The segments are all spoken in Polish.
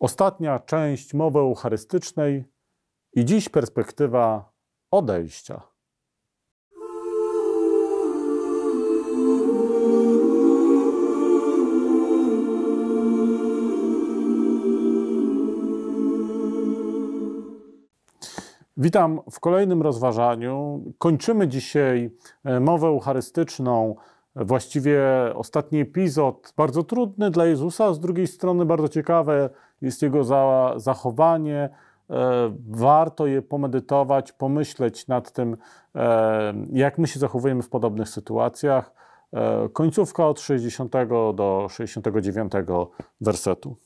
Ostatnia część mowy eucharystycznej i dziś perspektywa odejścia. Witam w kolejnym rozważaniu. Kończymy dzisiaj e, mowę eucharystyczną właściwie ostatni epizod, bardzo trudny dla Jezusa, a z drugiej strony bardzo ciekawe jest jego za, zachowanie. E, warto je pomedytować, pomyśleć nad tym, e, jak my się zachowujemy w podobnych sytuacjach. E, końcówka od 60 do 69 wersetu.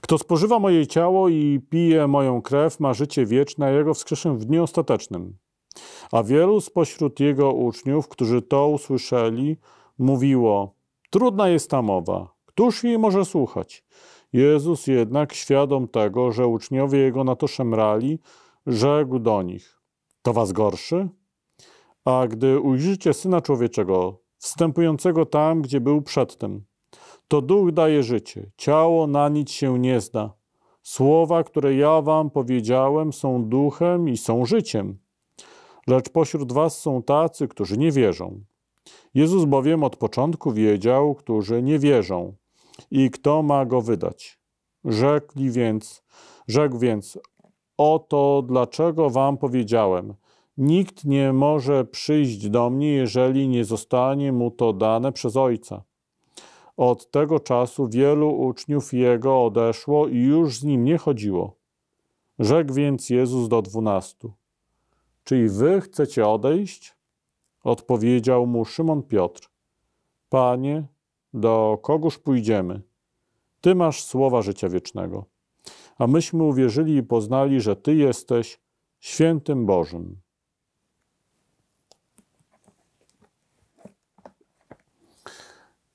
Kto spożywa moje ciało i pije moją krew, ma życie wieczne, a jego wskrzeszę w dniu ostatecznym. A wielu spośród jego uczniów, którzy to usłyszeli, mówiło: Trudna jest ta mowa, któż jej może słuchać? Jezus jednak, świadom tego, że uczniowie jego na to szemrali, rzekł do nich: To was gorszy? A gdy ujrzycie syna człowieczego, wstępującego tam, gdzie był przedtem, to duch daje życie, ciało na nic się nie zda. Słowa, które ja wam powiedziałem, są duchem i są życiem. Lecz pośród was są tacy, którzy nie wierzą. Jezus bowiem od początku wiedział, którzy nie wierzą i kto ma go wydać. Rzekli więc, rzekł więc, oto dlaczego wam powiedziałem, nikt nie może przyjść do mnie, jeżeli nie zostanie mu to dane przez Ojca. Od tego czasu wielu uczniów jego odeszło i już z nim nie chodziło. Rzekł więc Jezus do dwunastu – Czyli wy chcecie odejść? Odpowiedział mu Szymon Piotr. Panie, do kogóż pójdziemy? Ty masz słowa życia wiecznego. A myśmy uwierzyli i poznali, że Ty jesteś świętym Bożym.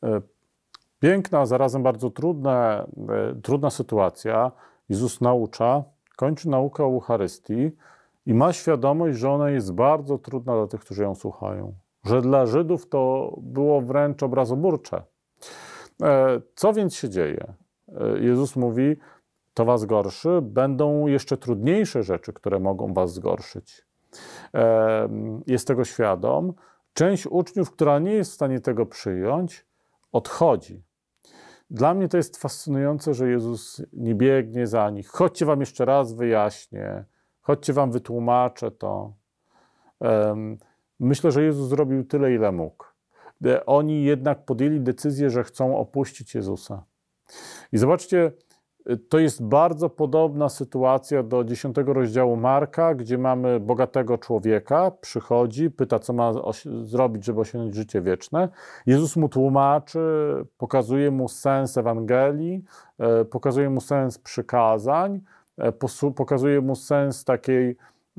E, piękna, zarazem bardzo trudna, e, trudna sytuacja. Jezus naucza, kończy naukę o Eucharystii i ma świadomość, że ona jest bardzo trudna dla tych, którzy ją słuchają. Że dla Żydów to było wręcz obrazoburcze. E, co więc się dzieje? E, Jezus mówi: To was gorszy, będą jeszcze trudniejsze rzeczy, które mogą was zgorszyć. E, jest tego świadom. Część uczniów, która nie jest w stanie tego przyjąć, odchodzi. Dla mnie to jest fascynujące, że Jezus nie biegnie za nich. Chodźcie wam jeszcze raz wyjaśnię chodźcie wam wytłumaczę to. Myślę, że Jezus zrobił tyle, ile mógł. E, oni jednak podjęli decyzję, że chcą opuścić Jezusa. I zobaczcie, e, to jest bardzo podobna sytuacja do dziesiątego rozdziału Marka, gdzie mamy bogatego człowieka, przychodzi, pyta, co ma zrobić, żeby osiągnąć życie wieczne. Jezus mu tłumaczy, pokazuje mu sens Ewangelii, e, pokazuje mu sens przykazań, E, pokazuje mu sens takiej,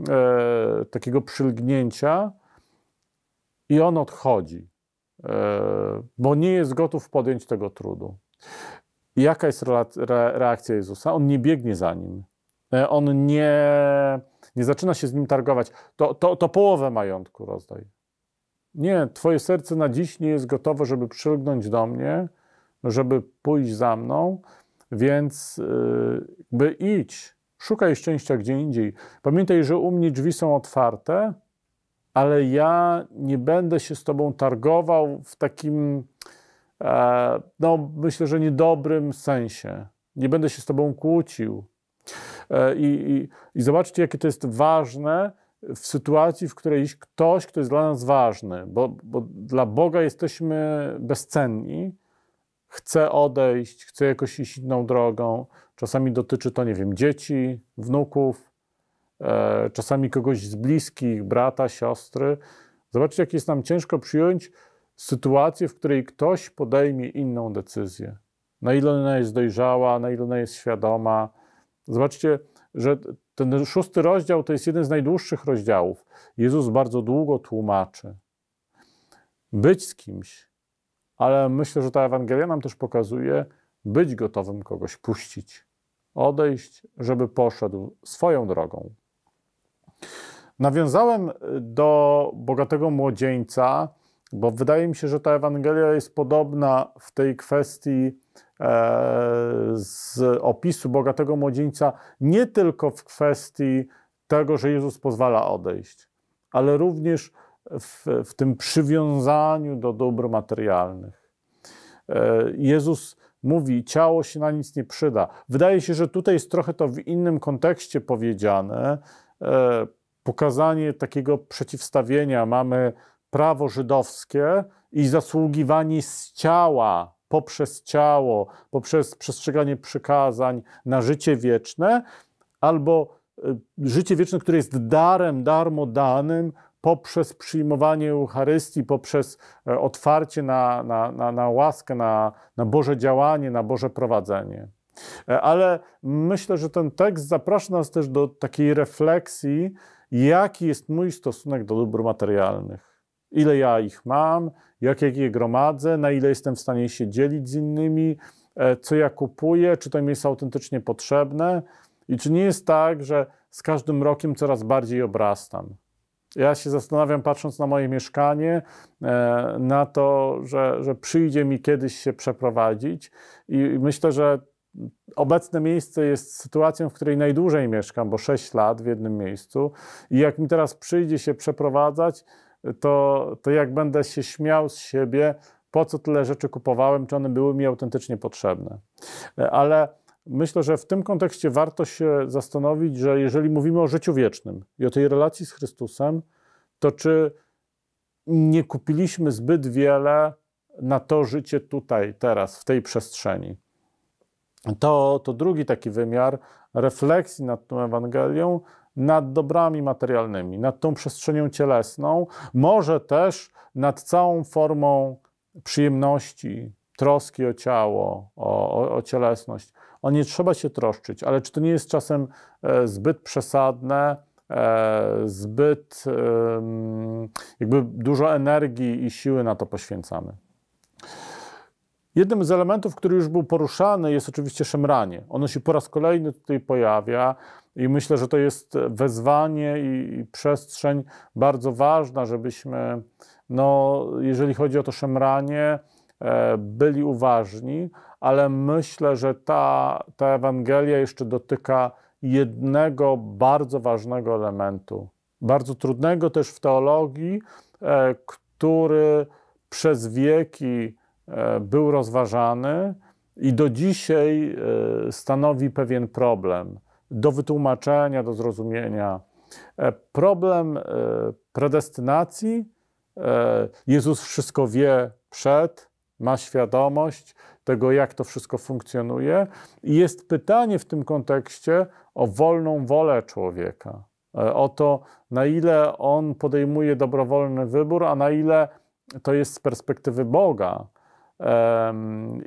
e, takiego przylgnięcia i on odchodzi, e, bo nie jest gotów podjąć tego trudu. jaka jest reakcja Jezusa? On nie biegnie za nim. E, on nie, nie zaczyna się z nim targować. To, to, to połowę majątku rozdaj. Nie, twoje serce na dziś nie jest gotowe, żeby przylgnąć do mnie, żeby pójść za mną. Więc y, by idź, szukaj szczęścia gdzie indziej. Pamiętaj, że u mnie drzwi są otwarte, ale ja nie będę się z tobą targował w takim, e, no myślę, że niedobrym sensie. Nie będę się z tobą kłócił. E, I, i, I, zobaczcie, jakie to jest ważne w sytuacji, w której ktoś, kto jest dla nas ważny, bo, bo dla Boga jesteśmy bezcenni, chce odejść, chce jakoś iść inną drogą. Czasami dotyczy to, nie wiem, dzieci, wnuków, e, czasami kogoś z bliskich, brata, siostry. Zobaczcie, jak jest nam ciężko przyjąć sytuację, w której ktoś podejmie inną decyzję. Na ile ona jest dojrzała, na ile ona jest świadoma. Zobaczcie, że ten szósty rozdział to jest jeden z najdłuższych rozdziałów. Jezus bardzo długo tłumaczy. Być z kimś, ale myślę, że ta Ewangelia nam też pokazuje być gotowym kogoś puścić, odejść, żeby poszedł swoją drogą. Nawiązałem e, do bogatego młodzieńca, bo wydaje mi się, że ta Ewangelia jest podobna w tej kwestii e, z opisu bogatego młodzieńca, nie tylko w kwestii tego, że Jezus pozwala odejść, ale również w, w tym przywiązaniu do dóbr materialnych. E, Jezus mówi, ciało się na nic nie przyda. Wydaje się, że tutaj jest trochę to w innym kontekście powiedziane, e, pokazanie takiego przeciwstawienia. Mamy prawo żydowskie i zasługiwanie z ciała, poprzez ciało, poprzez przestrzeganie przykazań na życie wieczne, albo e, życie wieczne, które jest darem, darmo danym poprzez przyjmowanie Eucharystii, poprzez e, otwarcie na, na, na, na łaskę, na, na Boże działanie, na Boże prowadzenie. E, ale myślę, że ten tekst zaprasza nas też do takiej refleksji, jaki jest mój stosunek do dóbr materialnych. Ile ja ich mam, jak, je gromadzę, na ile jestem w stanie się dzielić z innymi, e, co ja kupuję, czy to mi jest autentycznie potrzebne i czy nie jest tak, że z każdym rokiem coraz bardziej obrastam. Ja się zastanawiam, patrząc na moje mieszkanie, e, na to, że, że przyjdzie mi kiedyś się przeprowadzić, i myślę, że obecne miejsce jest sytuacją, w której najdłużej mieszkam, bo 6 lat w jednym miejscu. I jak mi teraz przyjdzie się przeprowadzać, to, to jak będę się śmiał z siebie, po co tyle rzeczy kupowałem, czy one były mi autentycznie potrzebne. E, ale Myślę, że w tym kontekście warto się zastanowić, że jeżeli mówimy o życiu wiecznym i o tej relacji z Chrystusem, to czy nie kupiliśmy zbyt wiele na to życie tutaj, teraz, w tej przestrzeni? To, to drugi taki wymiar refleksji nad tą Ewangelią, nad dobrami materialnymi, nad tą przestrzenią cielesną, może też nad całą formą przyjemności, troski o ciało, o, o, o cielesność o nie trzeba się troszczyć, ale czy to nie jest czasem e, zbyt przesadne, e, zbyt jakby dużo energii i siły na to poświęcamy? Jednym z elementów, który już był poruszany, jest oczywiście szemranie. Ono się po raz kolejny tutaj pojawia i myślę, że to jest wezwanie i, przestrzeń bardzo ważna, żebyśmy, no, jeżeli chodzi o to szemranie, e, byli uważni, ale myślę, że ta, ta Ewangelia jeszcze dotyka jednego bardzo ważnego elementu, bardzo trudnego też w teologii, e, który przez wieki e, był rozważany i do dzisiaj e, stanowi pewien problem do wytłumaczenia, do zrozumienia. Problem predestynacji, Jezus wszystko wie przed, ma świadomość tego, jak to wszystko funkcjonuje. I jest pytanie w tym kontekście o wolną wolę człowieka, e, o to, na ile on podejmuje dobrowolny wybór, a na ile to jest z perspektywy Boga.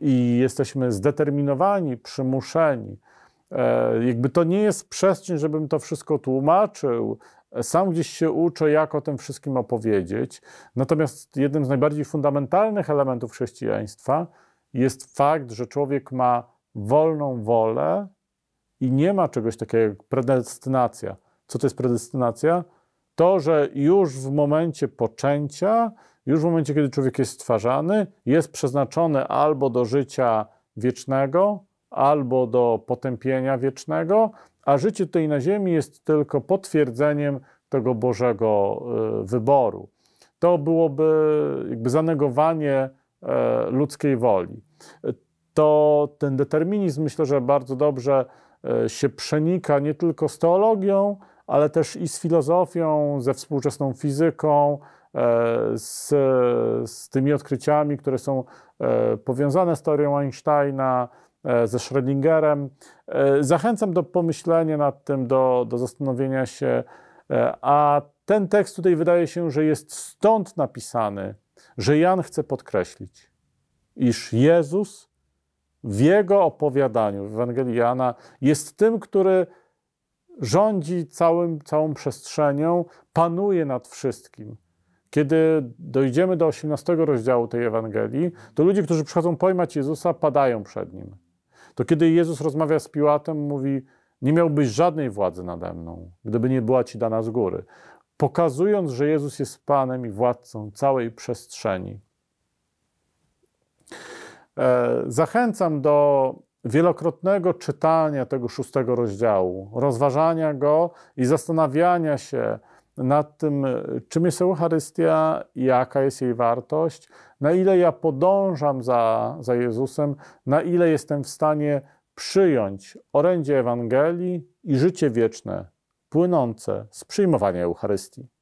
I jesteśmy zdeterminowani, przymuszeni. E, jakby to nie jest przestrzeń, żebym to wszystko tłumaczył, sam gdzieś się uczę, jak o tym wszystkim opowiedzieć. Natomiast jednym z najbardziej fundamentalnych elementów chrześcijaństwa jest fakt, że człowiek ma wolną wolę i nie ma czegoś takiego jak predestynacja. Co to jest predestynacja? To, że już w momencie poczęcia, już w momencie, kiedy człowiek jest stwarzany, jest przeznaczony albo do życia wiecznego, albo do potępienia wiecznego, a życie tutaj na ziemi jest tylko potwierdzeniem tego Bożego e, wyboru. To byłoby jakby zanegowanie e, ludzkiej woli. To ten determinizm myślę, że bardzo dobrze e, się przenika nie tylko z teologią, ale też i z filozofią, ze współczesną fizyką, z, z tymi odkryciami, które są powiązane z teorią Einsteina, E, ze Schrödingerem. E, zachęcam do pomyślenia nad tym, do, do zastanowienia się, e, a ten tekst tutaj wydaje się, że jest stąd napisany, że Jan chce podkreślić, iż Jezus w jego opowiadaniu w Ewangelii Jana jest tym, który rządzi całym, całą przestrzenią, panuje nad wszystkim. Kiedy dojdziemy do 18 rozdziału tej Ewangelii, to ludzie, którzy przychodzą pojmać Jezusa, padają przed nim. To kiedy Jezus rozmawia z Piłatem, mówi: Nie miałbyś żadnej władzy nade mną, gdyby nie była ci dana z góry. Pokazując, że Jezus jest Panem i władcą całej przestrzeni. E, zachęcam do wielokrotnego czytania tego szóstego rozdziału, rozważania go i zastanawiania się nad tym, e, czym jest Eucharystia, jaka jest jej wartość, na ile ja podążam za, za Jezusem, na ile jestem w stanie przyjąć orędzie Ewangelii i życie wieczne płynące z przyjmowania Eucharystii.